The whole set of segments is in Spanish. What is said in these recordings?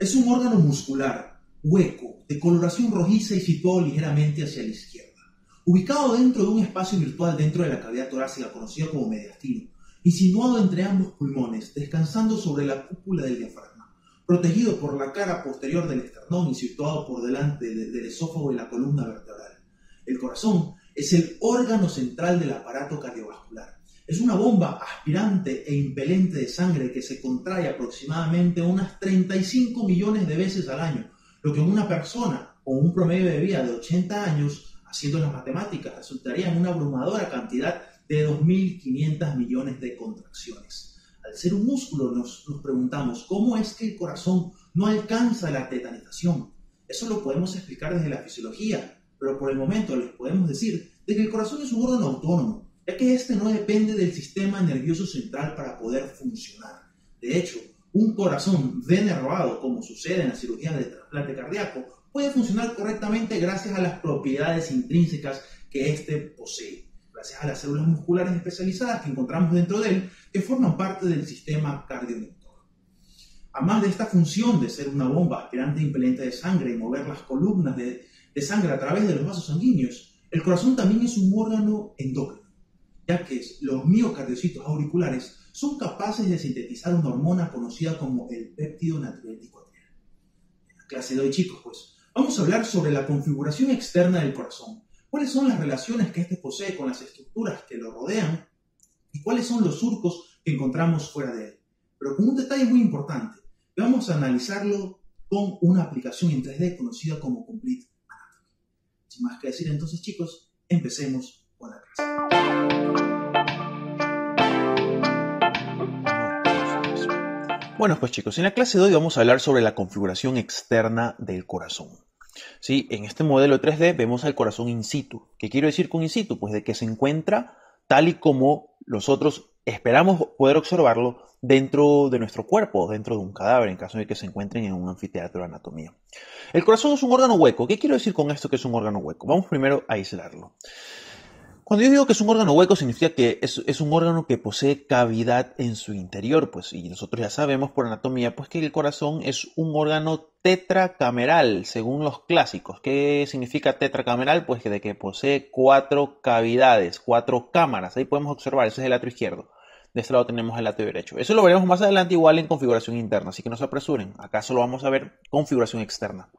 Es un órgano muscular, hueco, de coloración rojiza y situado ligeramente hacia la izquierda, ubicado dentro de un espacio virtual dentro de la cavidad torácica conocida como mediastino, insinuado entre ambos pulmones, descansando sobre la cúpula del diafragma, protegido por la cara posterior del esternón y situado por delante del esófago y la columna vertebral. El corazón es el órgano central del aparato cardiovascular es una bomba aspirante e impelente de sangre que se contrae aproximadamente unas 35 millones de veces al año, lo que en una persona con un promedio de vida de 80 años, haciendo las matemáticas, resultaría en una abrumadora cantidad de 2.500 millones de contracciones. Al ser un músculo nos, preguntamos cómo es que el corazón no alcanza la tetanización. Eso lo podemos explicar desde la fisiología, pero por el momento les podemos decir que el corazón es un órgano autónomo ya que éste no depende del sistema nervioso central para poder funcionar. De hecho, un corazón denervado, como sucede en la cirugía de trasplante cardíaco, puede funcionar correctamente gracias a las propiedades intrínsecas que éste posee, gracias a las células musculares especializadas que encontramos dentro de él, que forman parte del sistema cardiomotor. Además de esta función de ser una bomba aspirante de sangre y mover las columnas de, de sangre a través de los vasos sanguíneos, el corazón también es un órgano endocrino ya que los miocardiocitos auriculares son capaces de sintetizar una hormona conocida como el péptido natriurético En la clase de hoy, chicos, pues vamos a hablar sobre la configuración externa del corazón, cuáles son las relaciones que éste posee con las estructuras que lo rodean y cuáles son los surcos que encontramos fuera de él. Pero con un detalle muy importante, vamos a analizarlo con una aplicación en 3D conocida como Complete Anatomy. Sin más que decir entonces, chicos, empecemos bueno, pues chicos, en la clase de hoy vamos a hablar sobre la configuración externa del corazón. ¿Sí? En este modelo 3D vemos al corazón in situ. ¿Qué quiero decir con in situ? Pues de que se encuentra tal y como nosotros esperamos poder observarlo dentro de nuestro cuerpo, dentro de un cadáver, en caso de que se encuentren en un anfiteatro de anatomía. El corazón es un órgano hueco. ¿Qué quiero decir con esto que es un órgano hueco? Vamos primero a aislarlo. Cuando yo digo que es un órgano hueco, significa que es, un órgano que posee cavidad en su interior, pues, y nosotros ya sabemos por anatomía, pues, que el corazón es un órgano tetracameral, según los clásicos. ¿Qué significa tetracameral? Pues de que posee cuatro cavidades, cuatro cámaras. Ahí podemos observar, ese es el lado izquierdo. De este lado tenemos el lado derecho. Eso lo veremos más adelante igual en configuración interna, así que no se apresuren. Acá solo vamos a ver configuración externa.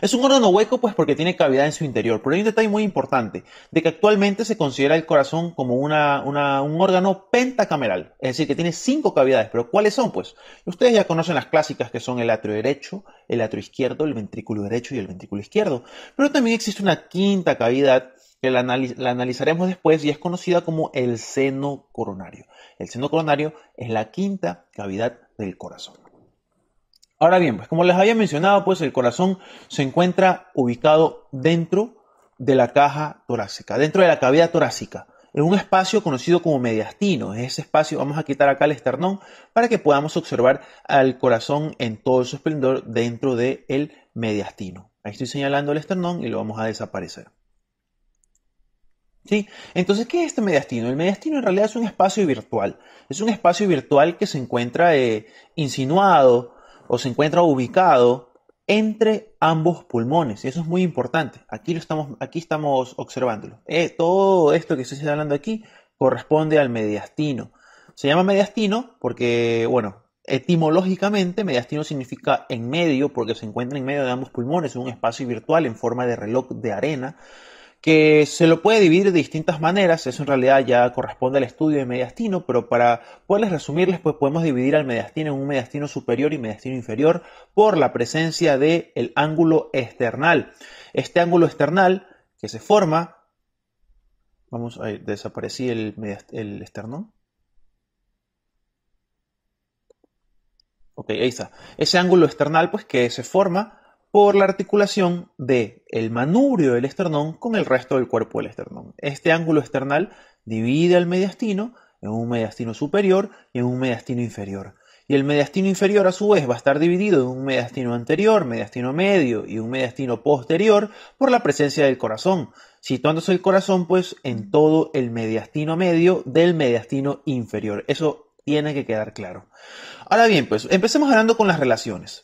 Es un órgano hueco pues porque tiene cavidad en su interior, pero hay un detalle muy importante, de que actualmente se considera el corazón como un órgano pentacameral, es decir, que tiene cinco cavidades, pero ¿cuáles son? Pues ustedes ya conocen las clásicas que son el atrio derecho, el atrio izquierdo, el ventrículo derecho y el ventrículo izquierdo, pero también existe una quinta cavidad que la, analizaremos después y es conocida como el seno coronario. El seno coronario es la quinta cavidad del corazón. Ahora bien, pues como les había mencionado, pues el corazón se encuentra ubicado dentro de la caja torácica, dentro de la cavidad torácica, en un espacio conocido como mediastino. En ese espacio vamos a quitar acá el esternón para que podamos observar al corazón en todo su esplendor dentro del el mediastino. Ahí estoy señalando el esternón y lo vamos a desaparecer. ¿Sí? Entonces, ¿qué es este mediastino? El mediastino en realidad es un espacio virtual. Es un espacio virtual que se encuentra eh, insinuado, o se encuentra ubicado entre ambos pulmones. Y eso es muy importante. Aquí, lo estamos, aquí estamos observándolo. Eh, todo esto que estoy hablando aquí corresponde al mediastino. Se llama mediastino porque, bueno, etimológicamente mediastino significa en medio porque se encuentra en medio de ambos pulmones, un espacio virtual en forma de reloj de arena que se lo puede dividir de distintas maneras, eso en realidad ya corresponde al estudio de mediastino, pero para poderles resumirles, pues podemos dividir al mediastino en un mediastino superior y mediastino inferior por la presencia del ángulo external. Este ángulo external que se forma, vamos, ahí, desaparecí el, el esternón. Ok, ahí está. Ese ángulo external, pues que se forma por la articulación del el manubrio del esternón con el resto del cuerpo del esternón. Este ángulo esternal divide al mediastino en un mediastino superior y en un mediastino inferior. Y el mediastino inferior a su vez va a estar dividido en un mediastino anterior, mediastino medio y un mediastino posterior por la presencia del corazón, situándose el corazón pues en todo el mediastino medio del mediastino inferior. Eso tiene que quedar claro. Ahora bien, pues empecemos hablando con las relaciones.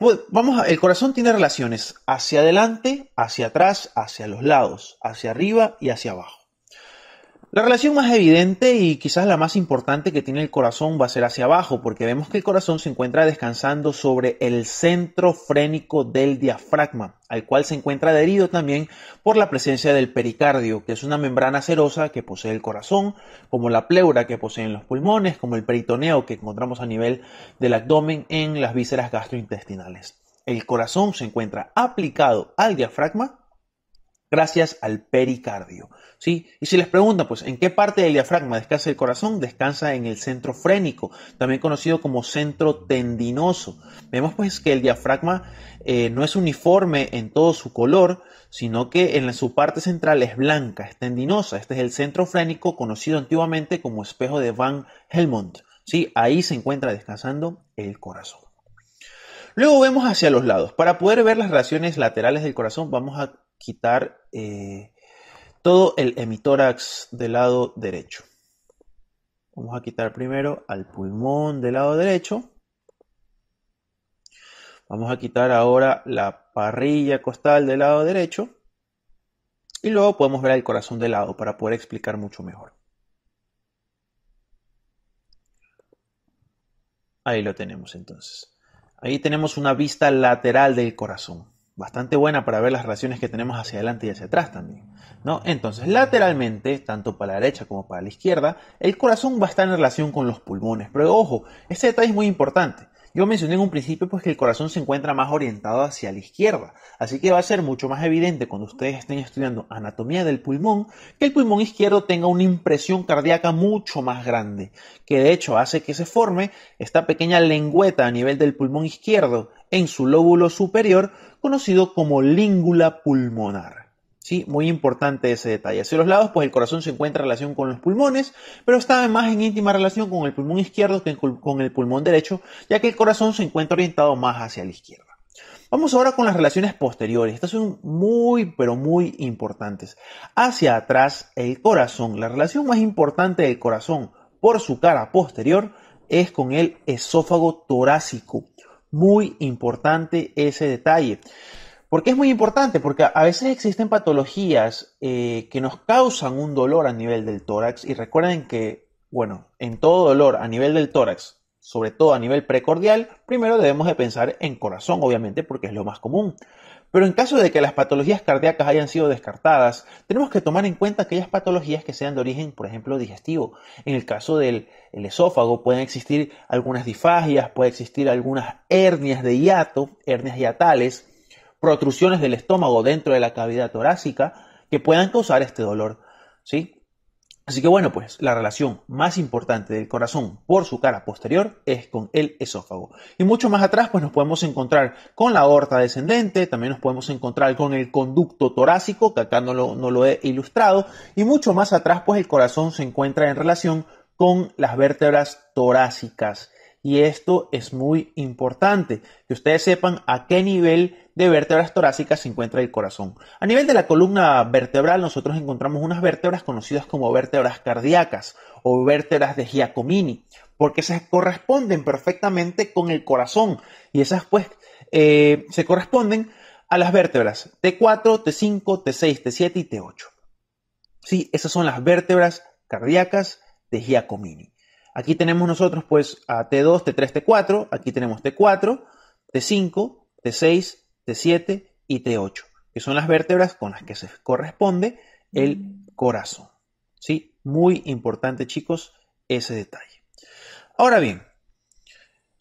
Pues, vamos el corazón tiene relaciones hacia adelante, hacia atrás, hacia los lados, hacia arriba y hacia abajo. La relación más evidente y quizás la más importante que tiene el corazón va a ser hacia abajo, porque vemos que el corazón se encuentra descansando sobre el centro frénico del diafragma, al cual se encuentra adherido también por la presencia del pericardio, que es una membrana serosa que posee el corazón, como la pleura que poseen los pulmones, como el peritoneo que encontramos a nivel del abdomen en las vísceras gastrointestinales. El corazón se encuentra aplicado al diafragma gracias al pericardio. ¿sí? Y si les pregunta pues, ¿en qué parte del diafragma descansa el corazón? Descansa en el centro frénico, también conocido como centro tendinoso. Vemos pues que el diafragma eh, no es uniforme en todo su color, sino que en su parte central es blanca, es tendinosa. Este es el centro frénico conocido antiguamente como espejo de Van Helmont. ¿sí? Ahí se encuentra descansando el corazón. Luego vemos hacia los lados. Para poder ver las relaciones laterales del corazón, vamos a quitar eh, todo el hemitórax del lado derecho. Vamos a quitar primero al pulmón del lado derecho. Vamos a quitar ahora la parrilla costal del lado derecho. Y luego podemos ver el corazón del lado para poder explicar mucho mejor. Ahí lo tenemos entonces. Ahí tenemos una vista lateral del corazón bastante buena para ver las relaciones que tenemos hacia adelante y hacia atrás también. ¿no? Entonces, lateralmente, tanto para la derecha como para la izquierda, el corazón va a estar en relación con los pulmones. Pero ojo, este detalle es muy importante. Yo mencioné en un principio pues que el corazón se encuentra más orientado hacia la izquierda, así que va a ser mucho más evidente cuando ustedes estén estudiando anatomía del pulmón que el pulmón izquierdo tenga una impresión cardíaca mucho más grande, que de hecho hace que se forme esta pequeña lengüeta a nivel del pulmón izquierdo en su lóbulo superior conocido como língula pulmonar. Sí, muy importante ese detalle. Hacia los lados, pues el corazón se encuentra en relación con los pulmones, pero está más en íntima relación con el pulmón izquierdo que con el pulmón derecho, ya que el corazón se encuentra orientado más hacia la izquierda. Vamos ahora con las relaciones posteriores. Estas son muy, pero muy importantes. Hacia atrás, el corazón. La relación más importante del corazón por su cara posterior es con el esófago torácico. Muy importante ese detalle. Porque es muy importante? Porque a veces existen patologías eh, que nos causan un dolor a nivel del tórax y recuerden que, bueno, en todo dolor a nivel del tórax, sobre todo a nivel precordial, primero debemos de pensar en corazón, obviamente, porque es lo más común. Pero en caso de que las patologías cardíacas hayan sido descartadas, tenemos que tomar en cuenta aquellas patologías que sean de origen, por ejemplo, digestivo. En el caso del esófago pueden existir algunas disfagias, puede existir algunas hernias de hiato, hernias hiatales, protrusiones del estómago dentro de la cavidad torácica que puedan causar este dolor, ¿sí? Así que bueno, pues la relación más importante del corazón por su cara posterior es con el esófago. Y mucho más atrás, pues nos podemos encontrar con la aorta descendente, también nos podemos encontrar con el conducto torácico, que acá no lo, no lo he ilustrado, y mucho más atrás, pues el corazón se encuentra en relación con las vértebras torácicas. Y esto es muy importante, que ustedes sepan a qué nivel de vértebras torácicas se encuentra el corazón. A nivel de la columna vertebral nosotros encontramos unas vértebras conocidas como vértebras cardíacas o vértebras de Giacomini, porque se corresponden perfectamente con el corazón y esas pues eh, se corresponden a las vértebras T4, T5, T6, T7 y T8. Sí, esas son las vértebras cardíacas de Giacomini. Aquí tenemos nosotros pues a T2, T3, T4, aquí tenemos T4, T5, T6, T7 y T8, que son las vértebras con las que se corresponde el corazón. ¿Sí? Muy importante, chicos, ese detalle. Ahora bien,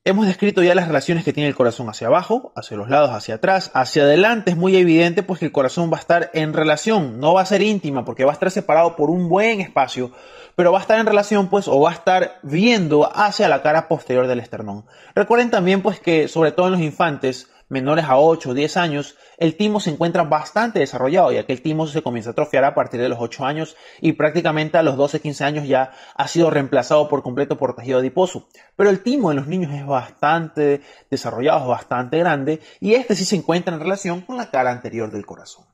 hemos descrito ya las relaciones que tiene el corazón hacia abajo, hacia los lados, hacia atrás, hacia adelante. Es muy evidente pues que el corazón va a estar en relación, no va a ser íntima porque va a estar separado por un buen espacio, pero va a estar en relación pues o va a estar viendo hacia la cara posterior del esternón. Recuerden también pues que sobre todo en los infantes, menores a 8 o 10 años, el timo se encuentra bastante desarrollado, ya que el timo se comienza a atrofiar a partir de los 8 años y prácticamente a los 12-15 años ya ha sido reemplazado por completo por tejido adiposo. Pero el timo en los niños es bastante desarrollado, es bastante grande y este sí se encuentra en relación con la cara anterior del corazón.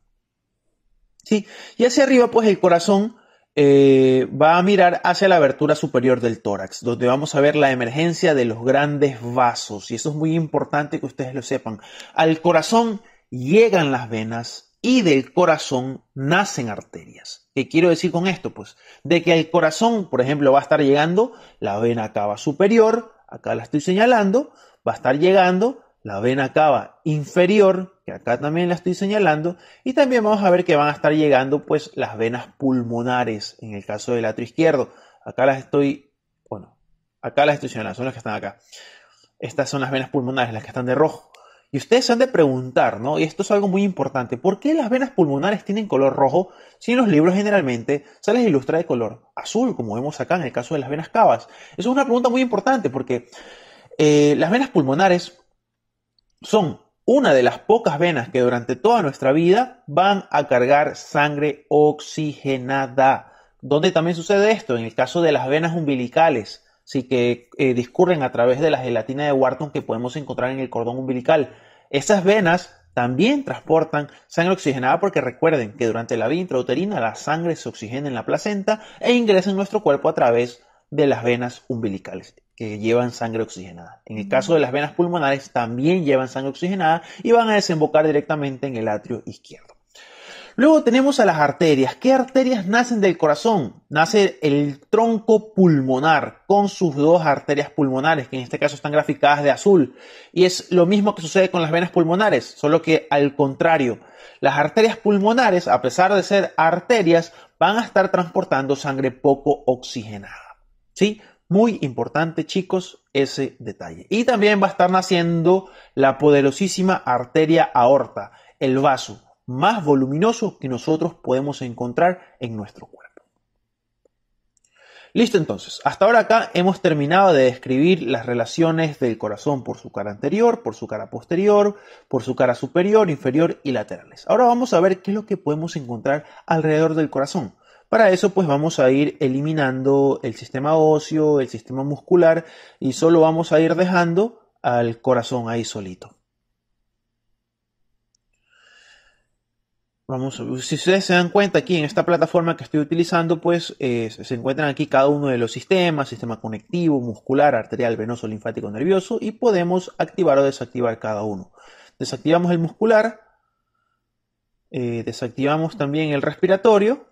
¿Sí? Y hacia arriba, pues el corazón eh, va a mirar hacia la abertura superior del tórax, donde vamos a ver la emergencia de los grandes vasos. Y eso es muy importante que ustedes lo sepan. Al corazón llegan las venas y del corazón nacen arterias. ¿Qué quiero decir con esto? Pues de que al corazón, por ejemplo, va a estar llegando la vena cava superior, acá la estoy señalando, va a estar llegando la vena cava inferior, que acá también la estoy señalando, y también vamos a ver que van a estar llegando pues las venas pulmonares en el caso del atrio izquierdo. Acá las estoy, bueno, acá las estoy señalando, son las que están acá. Estas son las venas pulmonares, las que están de rojo. Y ustedes se han de preguntar, ¿no? Y esto es algo muy importante, ¿por qué las venas pulmonares tienen color rojo si en los libros generalmente se les ilustra de color azul, como vemos acá en el caso de las venas cavas? Eso es una pregunta muy importante porque eh, las venas pulmonares son una de las pocas venas que durante toda nuestra vida van a cargar sangre oxigenada. ¿Dónde también sucede esto, en el caso de las venas umbilicales, sí que eh, discurren a través de la gelatina de Wharton que podemos encontrar en el cordón umbilical. Esas venas también transportan sangre oxigenada porque recuerden que durante la vida intrauterina la sangre se oxigena en la placenta e ingresa en nuestro cuerpo a través de las venas umbilicales que llevan sangre oxigenada. En el caso de las venas pulmonares también llevan sangre oxigenada y van a desembocar directamente en el atrio izquierdo. Luego tenemos a las arterias. ¿Qué arterias nacen del corazón? Nace el tronco pulmonar con sus dos arterias pulmonares, que en este caso están graficadas de azul. Y es lo mismo que sucede con las venas pulmonares, solo que al contrario. Las arterias pulmonares, a pesar de ser arterias, van a estar transportando sangre poco oxigenada. ¿Sí? Muy importante, chicos, ese detalle. Y también va a estar naciendo la poderosísima arteria aorta, el vaso más voluminoso que nosotros podemos encontrar en nuestro cuerpo. Listo entonces, hasta ahora acá hemos terminado de describir las relaciones del corazón por su cara anterior, por su cara posterior, por su cara superior, inferior y laterales. Ahora vamos a ver qué es lo que podemos encontrar alrededor del corazón. Para eso pues vamos a ir eliminando el sistema óseo, el sistema muscular y solo vamos a ir dejando al corazón ahí solito. Vamos, si ustedes se dan cuenta aquí en esta plataforma que estoy utilizando, pues eh, se encuentran aquí cada uno de los sistemas, sistema conectivo, muscular, arterial, venoso, linfático, nervioso, y podemos activar o desactivar cada uno. Desactivamos el muscular, eh, desactivamos también el respiratorio,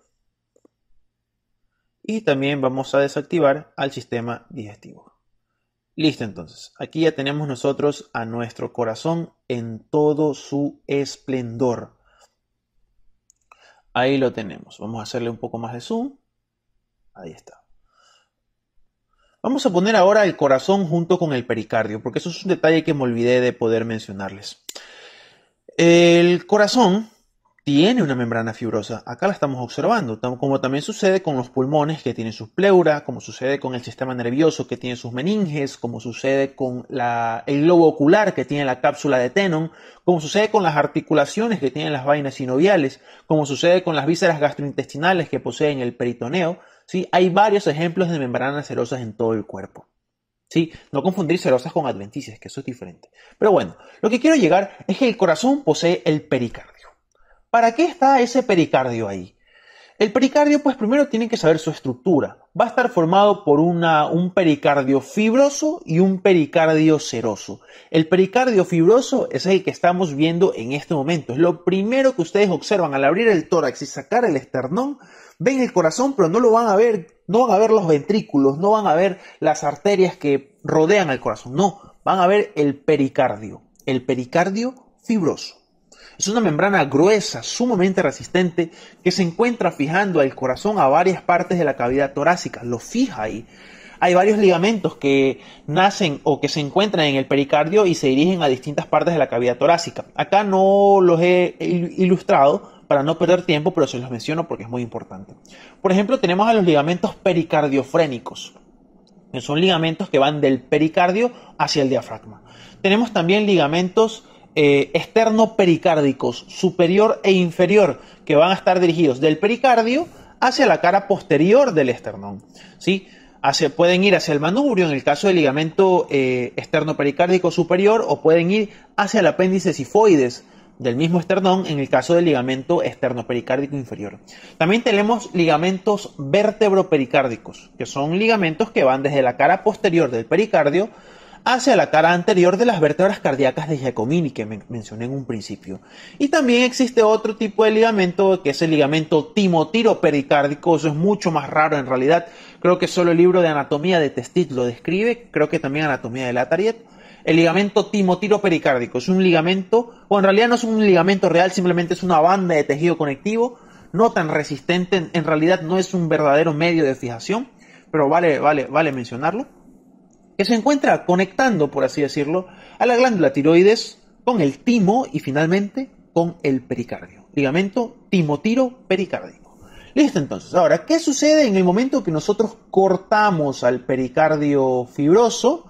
y también vamos a desactivar al sistema digestivo. Listo entonces, aquí ya tenemos nosotros a nuestro corazón en todo su esplendor. Ahí lo tenemos, vamos a hacerle un poco más de zoom. Ahí está. Vamos a poner ahora el corazón junto con el pericardio, porque eso es un detalle que me olvidé de poder mencionarles. El corazón tiene una membrana fibrosa. Acá la estamos observando, como también sucede con los pulmones que tienen sus pleuras, como sucede con el sistema nervioso que tiene sus meninges, como sucede con el globo ocular que tiene la cápsula de Tenon, como sucede con las articulaciones que tienen las vainas sinoviales, como sucede con las vísceras gastrointestinales que poseen el peritoneo. ¿sí? Hay varios ejemplos de membranas celosas en todo el cuerpo. ¿Sí? No confundir celosas con adventicias, que eso es diferente. Pero bueno, lo que quiero llegar es que el corazón posee el pericardio. ¿Para qué está ese pericardio ahí? El pericardio, pues primero tienen que saber su estructura. Va a estar formado por un pericardio fibroso y un pericardio seroso. El pericardio fibroso es el que estamos viendo en este momento. Es lo primero que ustedes observan al abrir el tórax y sacar el esternón. Ven el corazón, pero no lo van a ver, no van a ver los ventrículos, no van a ver las arterias que rodean al corazón. No, van a ver el pericardio, el pericardio fibroso. Es una membrana gruesa, sumamente resistente, que se encuentra fijando al corazón a varias partes de la cavidad torácica. Lo fija ahí. Hay varios ligamentos que nacen o que se encuentran en el pericardio y se dirigen a distintas partes de la cavidad torácica. Acá no los he ilustrado, para no perder tiempo, pero se los menciono porque es muy importante. Por ejemplo, tenemos a los ligamentos pericardiofrénicos, que son ligamentos que van del pericardio hacia el diafragma. Tenemos también ligamentos eh, externo pericárdicos, superior e inferior, que van a estar dirigidos del pericardio hacia la cara posterior del esternón. ¿sí? Hacia, pueden ir hacia el manubrio en el caso del ligamento eh, externo pericárdico superior o pueden ir hacia el apéndice sifoides del mismo esternón en el caso del ligamento externo pericárdico inferior. También tenemos ligamentos vértebro que son ligamentos que van desde la cara posterior del pericardio hacia la cara anterior de las vértebras cardíacas de Giacomini que mencioné en un principio. Y también existe otro tipo de ligamento que es el ligamento timotiropericárdico, pericárdico, eso es mucho más raro en realidad. Creo que solo el libro de anatomía de Testit lo describe, creo que también anatomía de Latariet. El ligamento timotiropericárdico es un ligamento, o en realidad no es un ligamento real, simplemente es una banda de tejido conectivo no tan resistente, en realidad no es un verdadero medio de fijación, pero vale, vale, vale mencionarlo que se encuentra conectando, por así decirlo, a la glándula tiroides con el timo y finalmente con el pericardio. Ligamento timotiro pericárdico. Listo entonces. Ahora, ¿qué sucede en el momento que nosotros cortamos al pericardio fibroso?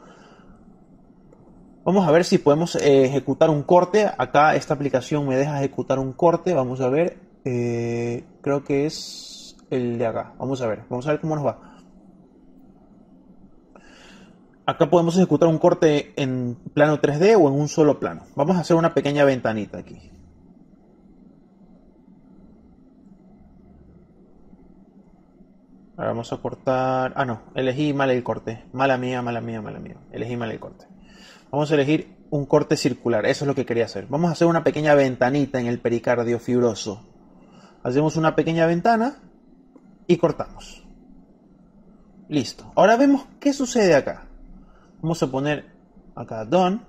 Vamos a ver si podemos eh, ejecutar un corte. Acá esta aplicación me deja ejecutar un corte. Vamos a ver. Eh, creo que es el de acá. Vamos a ver. Vamos a ver cómo nos va. Acá podemos ejecutar un corte en plano 3D o en un solo plano. Vamos a hacer una pequeña ventanita aquí. Ahora vamos a cortar... Ah, no, elegí mal el corte. Mala mía, mala mía, mala mía. Elegí mal el corte. Vamos a elegir un corte circular. Eso es lo que quería hacer. Vamos a hacer una pequeña ventanita en el pericardio fibroso. Hacemos una pequeña ventana y cortamos. Listo. Ahora vemos qué sucede acá. Vamos a poner acá don.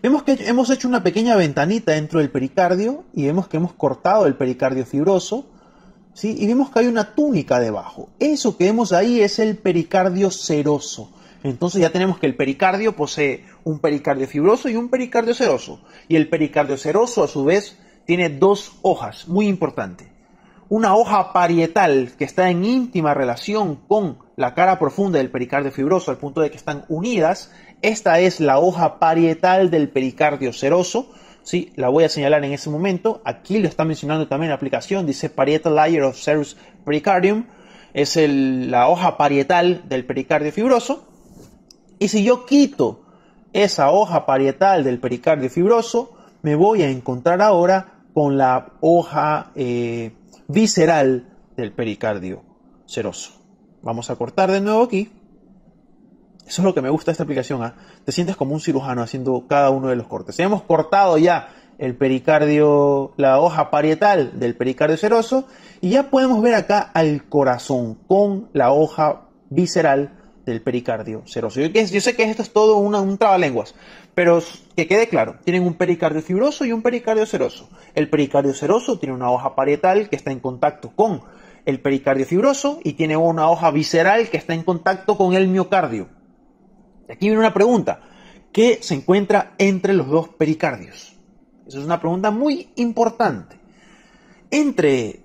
Vemos que hemos hecho una pequeña ventanita dentro del pericardio y vemos que hemos cortado el pericardio fibroso. ¿sí? Y vemos que hay una túnica debajo. Eso que vemos ahí es el pericardio seroso. Entonces ya tenemos que el pericardio posee un pericardio fibroso y un pericardio seroso. Y el pericardio seroso a su vez tiene dos hojas, muy importante. Una hoja parietal que está en íntima relación con la cara profunda del pericardio fibroso al punto de que están unidas. Esta es la hoja parietal del pericardio seroso. ¿sí? La voy a señalar en ese momento. Aquí lo está mencionando también la aplicación. Dice Parietal Layer of Serous Pericardium. Es la hoja parietal del pericardio fibroso. Y si yo quito esa hoja parietal del pericardio fibroso, me voy a encontrar ahora con la hoja eh, visceral del pericardio seroso. Vamos a cortar de nuevo aquí. Eso es lo que me gusta de esta aplicación. ¿ah? Te sientes como un cirujano haciendo cada uno de los cortes. Hemos cortado ya el pericardio, la hoja parietal del pericardio seroso y ya podemos ver acá al corazón con la hoja visceral del pericardio seroso. Yo, sé que esto es todo un trabalenguas, pero que quede claro, tienen un pericardio fibroso y un pericardio seroso. El pericardio seroso tiene una hoja parietal que está en contacto con el pericardio fibroso y tiene una hoja visceral que está en contacto con el miocardio. Aquí viene una pregunta. ¿Qué se encuentra entre los dos pericardios? Esa es una pregunta muy importante. Entre,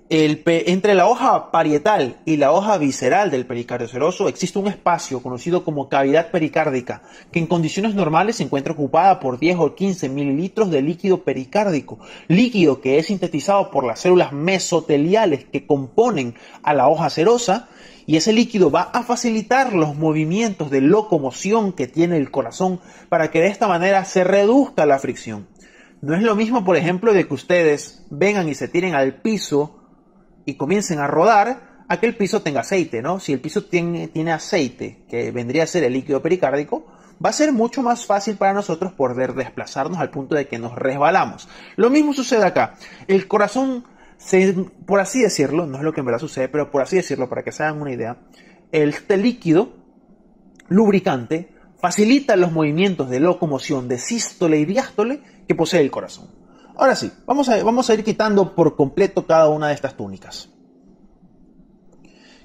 la hoja parietal y la hoja visceral del pericardio seroso existe un espacio conocido como cavidad pericárdica, que en condiciones normales se encuentra ocupada por 10 o 15 mililitros de líquido pericárdico, líquido que es sintetizado por las células mesoteliales que componen a la hoja serosa, y ese líquido va a facilitar los movimientos de locomoción que tiene el corazón para que de esta manera se reduzca la fricción. No es lo mismo, por ejemplo, de que ustedes vengan y se tiren al piso y comiencen a rodar a que el piso tenga aceite, ¿no? Si el piso tiene, tiene aceite, que vendría a ser el líquido pericárdico, va a ser mucho más fácil para nosotros poder desplazarnos al punto de que nos resbalamos. Lo mismo sucede acá. El corazón, por así decirlo, no es lo que en verdad sucede, pero por así decirlo, para que se hagan una idea, este líquido lubricante Facilita los movimientos de locomoción de sístole y diástole que posee el corazón. Ahora sí, vamos a, vamos a ir quitando por completo cada una de estas túnicas.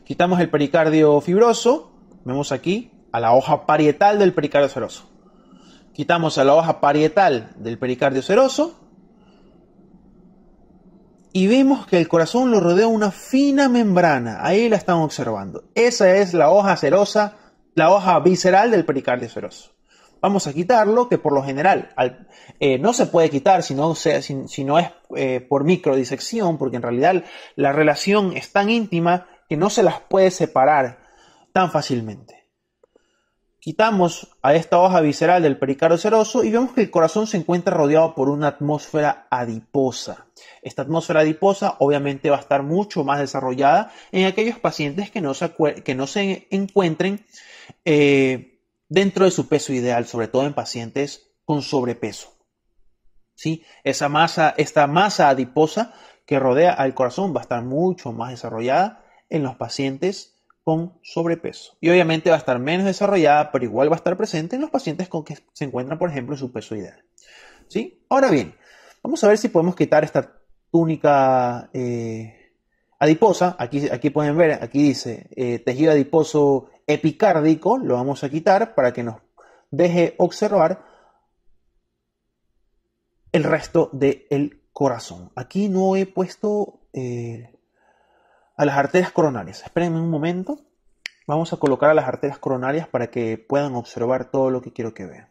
Quitamos el pericardio fibroso, vemos aquí a la hoja parietal del pericardio seroso. Quitamos a la hoja parietal del pericardio seroso y vemos que el corazón lo rodea una fina membrana. Ahí la están observando. Esa es la hoja serosa la hoja visceral del pericardio seroso. Vamos a quitarlo, que por lo general eh, no se puede quitar si no, es eh, por microdisección, porque en realidad la relación es tan íntima que no se las puede separar tan fácilmente. Quitamos a esta hoja visceral del pericardio seroso y vemos que el corazón se encuentra rodeado por una atmósfera adiposa. Esta atmósfera adiposa obviamente va a estar mucho más desarrollada en aquellos pacientes que no se, encuentren eh, dentro de su peso ideal, sobre todo en pacientes con sobrepeso. ¿Sí? Esa masa, esta masa adiposa que rodea al corazón va a estar mucho más desarrollada en los pacientes con sobrepeso. Y obviamente va a estar menos desarrollada, pero igual va a estar presente en los pacientes con que se encuentran, por ejemplo, en su peso ideal. ¿Sí? Ahora bien, vamos a ver si podemos quitar esta túnica eh, adiposa. Aquí, aquí pueden ver, aquí dice eh, tejido adiposo epicárdico. Lo vamos a quitar para que nos deje observar el resto del corazón. Aquí no he puesto eh, a las arterias coronarias. Espérenme un momento. Vamos a colocar a las arterias coronarias para que puedan observar todo lo que quiero que vean.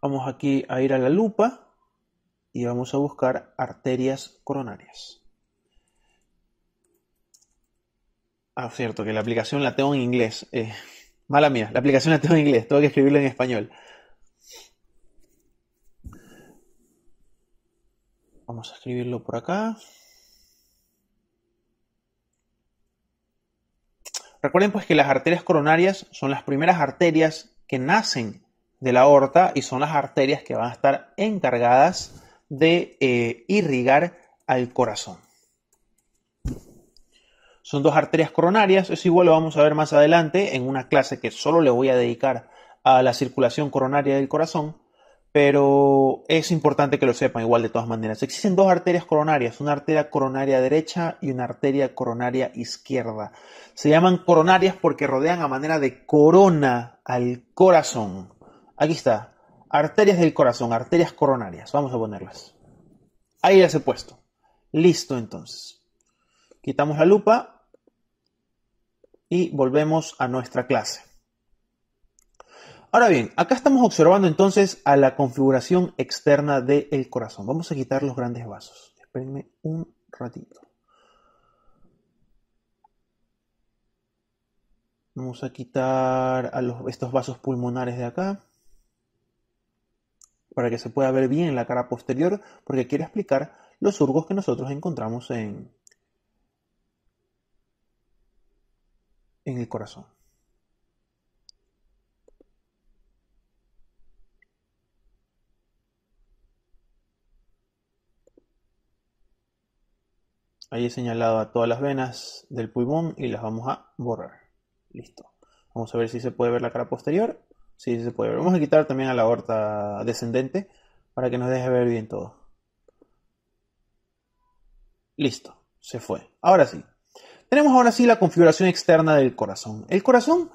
Vamos aquí a ir a la lupa y vamos a buscar arterias coronarias. Ah, cierto, que la aplicación la tengo en inglés. Eh, mala mía, la aplicación la tengo en inglés, tengo que escribirlo en español. Vamos a escribirlo por acá. Recuerden pues que las arterias coronarias son las primeras arterias que nacen de la aorta y son las arterias que van a estar encargadas de eh, irrigar al corazón. Son dos arterias coronarias, eso igual lo vamos a ver más adelante en una clase que solo le voy a dedicar a la circulación coronaria del corazón pero es importante que lo sepan igual de todas maneras. Existen dos arterias coronarias, una arteria coronaria derecha y una arteria coronaria izquierda. Se llaman coronarias porque rodean a manera de corona al corazón. Aquí está, arterias del corazón, arterias coronarias, vamos a ponerlas. Ahí las he puesto. Listo entonces. Quitamos la lupa y volvemos a nuestra clase. Ahora bien, acá estamos observando entonces a la configuración externa del corazón. Vamos a quitar los grandes vasos. Espérenme un ratito. Vamos a quitar estos vasos pulmonares de acá para que se pueda ver bien la cara posterior, porque quiero explicar los surcos que nosotros encontramos en, en el corazón. Ahí he señalado a todas las venas del pulmón y las vamos a borrar. Listo. Vamos a ver si se puede ver la cara posterior. Sí, se puede ver. Vamos a quitar también a la aorta descendente para que nos deje ver bien todo. Listo, se fue. Ahora sí. Tenemos ahora sí la configuración externa del corazón. El corazón,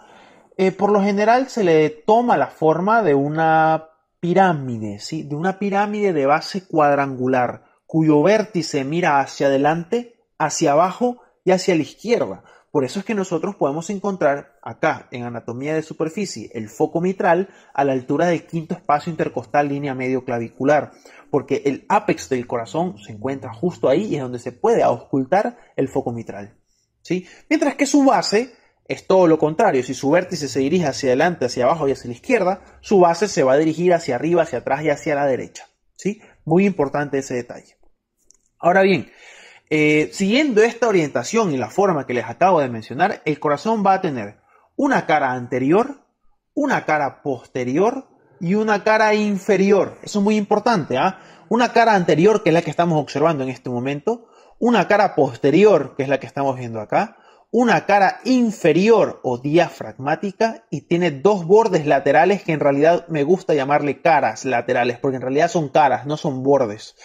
eh, por lo general, se le toma la forma de una pirámide, ¿sí? de una pirámide de base cuadrangular cuyo vértice mira hacia adelante, hacia abajo y hacia la izquierda. Por eso es que nosotros podemos encontrar acá en anatomía de superficie el foco mitral a la altura del quinto espacio intercostal línea medio clavicular, porque el ápex del corazón se encuentra justo ahí y es donde se puede auscultar el foco mitral. ¿sí? Mientras que su base es todo lo contrario, si su vértice se dirige hacia adelante, hacia abajo y hacia la izquierda, su base se va a dirigir hacia arriba, hacia atrás y hacia la derecha. ¿sí? Muy importante ese detalle. Ahora bien, eh, siguiendo esta orientación y la forma que les acabo de mencionar, el corazón va a tener una cara anterior, una cara posterior y una cara inferior. Eso es muy importante. ¿ah? Una cara anterior, que es la que estamos observando en este momento, una cara posterior, que es la que estamos viendo acá, una cara inferior o diafragmática y tiene dos bordes laterales que en realidad me gusta llamarle caras laterales, porque en realidad son caras, no son bordes.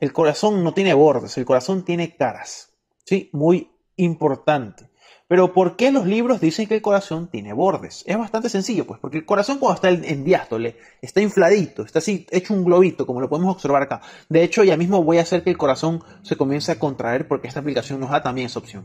El corazón no tiene bordes, el corazón tiene caras. ¿sí? Muy importante. Pero ¿por qué los libros dicen que el corazón tiene bordes? Es bastante sencillo, pues, porque el corazón cuando está en diástole está infladito, está así hecho un globito, como lo podemos observar acá. De hecho, ya mismo voy a hacer que el corazón se comience a contraer porque esta aplicación nos da también esa opción.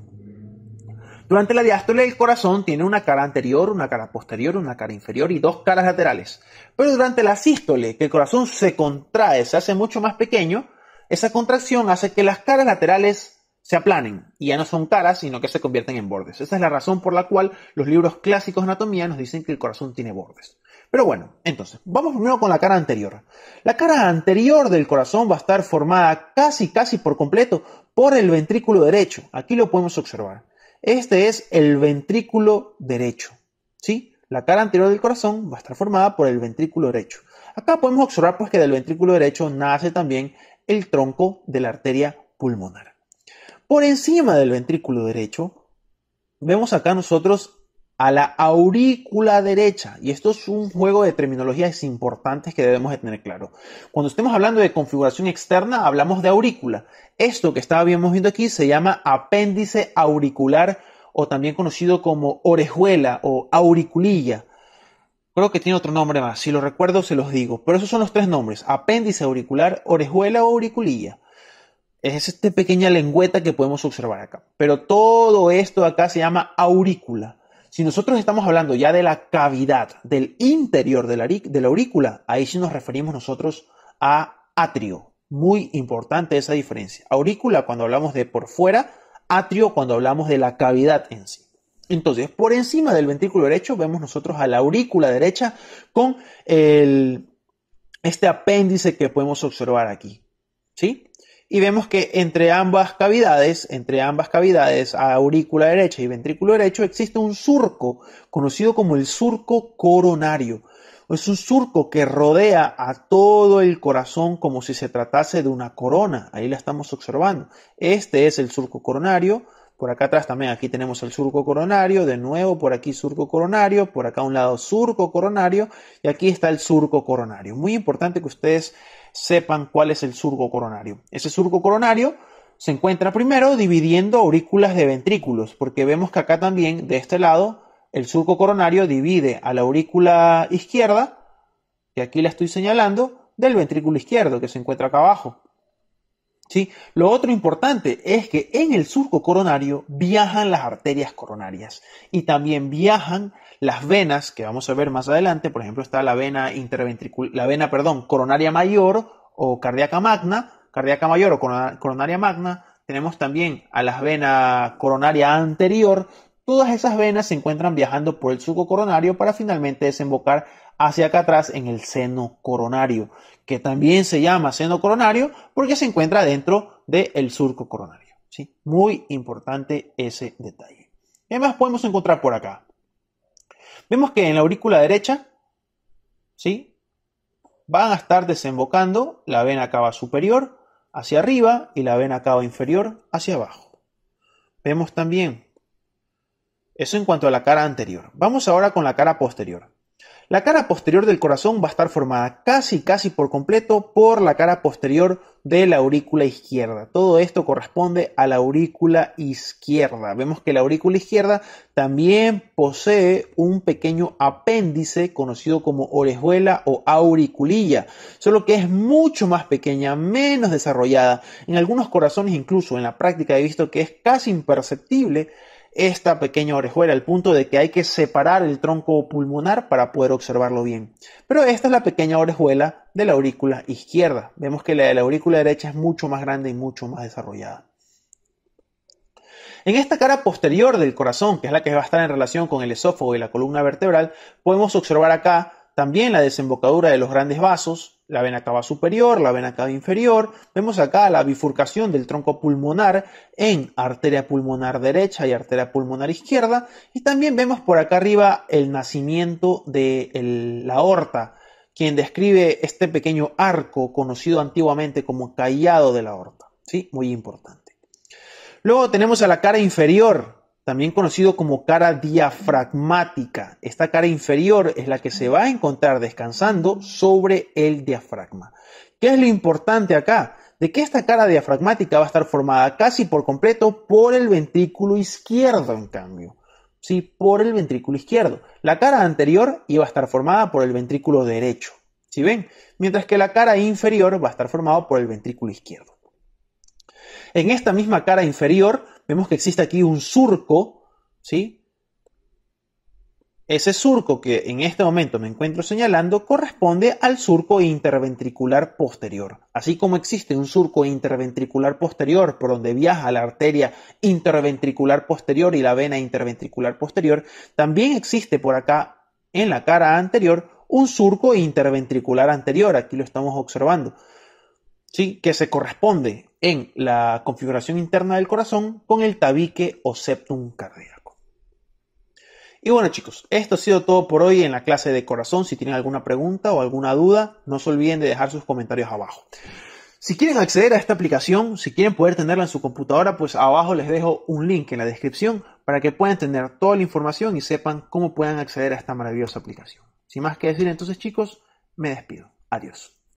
Durante la diástole el corazón tiene una cara anterior, una cara posterior, una cara inferior y dos caras laterales. Pero durante la sístole, que el corazón se contrae, se hace mucho más pequeño, esa contracción hace que las caras laterales se aplanen y ya no son caras, sino que se convierten en bordes. Esa es la razón por la cual los libros clásicos de anatomía nos dicen que el corazón tiene bordes. Pero bueno, entonces, vamos primero con la cara anterior. La cara anterior del corazón va a estar formada casi, casi por completo por el ventrículo derecho. Aquí lo podemos observar. Este es el ventrículo derecho. ¿Sí? La cara anterior del corazón va a estar formada por el ventrículo derecho. Acá podemos observar pues, que del ventrículo derecho nace también el tronco de la arteria pulmonar. Por encima del ventrículo derecho, vemos acá nosotros a la aurícula derecha. Y esto es un juego de terminologías importantes que debemos tener claro. Cuando estemos hablando de configuración externa, hablamos de aurícula. Esto que estábamos viendo aquí se llama apéndice auricular o también conocido como orejuela o auriculilla. Creo que tiene otro nombre más, si lo recuerdo se los digo, pero esos son los tres nombres, apéndice auricular, orejuela o auriculilla. Es esta pequeña lengüeta que podemos observar acá. Pero todo esto acá se llama aurícula. Si nosotros estamos hablando ya de la cavidad del interior de la, de la aurícula, ahí sí nos referimos nosotros a atrio. Muy importante esa diferencia. Aurícula cuando hablamos de por fuera, atrio cuando hablamos de la cavidad en sí. Entonces, por encima del ventrículo derecho vemos nosotros a la aurícula derecha con este apéndice que podemos observar aquí. ¿Sí? Y vemos que entre ambas cavidades, entre ambas cavidades, aurícula derecha y ventrículo derecho, existe un surco conocido como el surco coronario. Es un surco que rodea a todo el corazón como si se tratase de una corona. Ahí la estamos observando. Este es el surco coronario por acá atrás también, aquí tenemos el surco coronario, de nuevo por aquí surco coronario, por acá a un lado surco coronario y aquí está el surco coronario. Muy importante que ustedes sepan cuál es el surco coronario. Ese surco coronario se encuentra primero dividiendo aurículas de ventrículos, porque vemos que acá también, de este lado, el surco coronario divide a la aurícula izquierda, que aquí la estoy señalando, del ventrículo izquierdo, que se encuentra acá abajo. Lo otro importante es que en el surco coronario viajan las arterias coronarias y también viajan las venas que vamos a ver más adelante, por ejemplo, está la vena interventricular, la vena, perdón, coronaria mayor o cardíaca magna, cardíaca mayor o coronaria magna, tenemos también a las venas coronaria anterior, todas esas venas se encuentran viajando por el surco coronario para finalmente desembocar hacia acá atrás en el seno coronario, que también se llama seno coronario porque se encuentra dentro del surco coronario. ¿sí? Muy importante ese detalle. ¿Qué más podemos encontrar por acá? Vemos que en la aurícula derecha ¿sí? van a estar desembocando la vena cava superior hacia arriba y la vena cava inferior hacia abajo. Vemos también eso en cuanto a la cara anterior. Vamos ahora con la cara posterior. La cara posterior del corazón va a estar formada casi casi por completo por la cara posterior de la aurícula izquierda. Todo esto corresponde a la aurícula izquierda. Vemos que la aurícula izquierda también posee un pequeño apéndice conocido como orejuela o auriculilla, solo que es mucho más pequeña, menos desarrollada. En algunos corazones incluso en la práctica he visto que es casi imperceptible esta pequeña orejuela, al punto de que hay que separar el tronco pulmonar para poder observarlo bien. Pero esta es la pequeña orejuela de la aurícula izquierda. Vemos que la de la aurícula derecha es mucho más grande y mucho más desarrollada. En esta cara posterior del corazón, que es la que va a estar en relación con el esófago y la columna vertebral, podemos observar acá también la desembocadura de los grandes vasos, la vena cava superior, la vena cava inferior. Vemos acá la bifurcación del tronco pulmonar en arteria pulmonar derecha y arteria pulmonar izquierda. Y también vemos por acá arriba el nacimiento de la aorta, quien describe este pequeño arco conocido antiguamente como callado de la aorta. ¿sí? Muy importante. Luego tenemos a la cara inferior también conocido como cara diafragmática. Esta cara inferior es la que se va a encontrar descansando sobre el diafragma. ¿Qué es lo importante acá? De que esta cara diafragmática va a estar formada casi por completo por el ventrículo izquierdo, en cambio. Sí, por el ventrículo izquierdo. La cara anterior iba a estar formada por el ventrículo derecho. ¿Sí ven? Mientras que la cara inferior va a estar formada por el ventrículo izquierdo. En esta misma cara inferior vemos que existe aquí un surco, ¿sí? Ese surco que en este momento me encuentro señalando corresponde al surco interventricular posterior. Así como existe un surco interventricular posterior por donde viaja la arteria interventricular posterior y la vena interventricular posterior, también existe por acá en la cara anterior un surco interventricular anterior, aquí lo estamos observando, ¿sí? que se corresponde en la configuración interna del corazón con el tabique o septum cardíaco. Y bueno chicos, esto ha sido todo por hoy en la clase de corazón. Si tienen alguna pregunta o alguna duda, no se olviden de dejar sus comentarios abajo. Si quieren acceder a esta aplicación, si quieren poder tenerla en su computadora, pues abajo les dejo un link en la descripción para que puedan tener toda la información y sepan cómo puedan acceder a esta maravillosa aplicación. Sin más que decir entonces chicos, me despido. Adiós.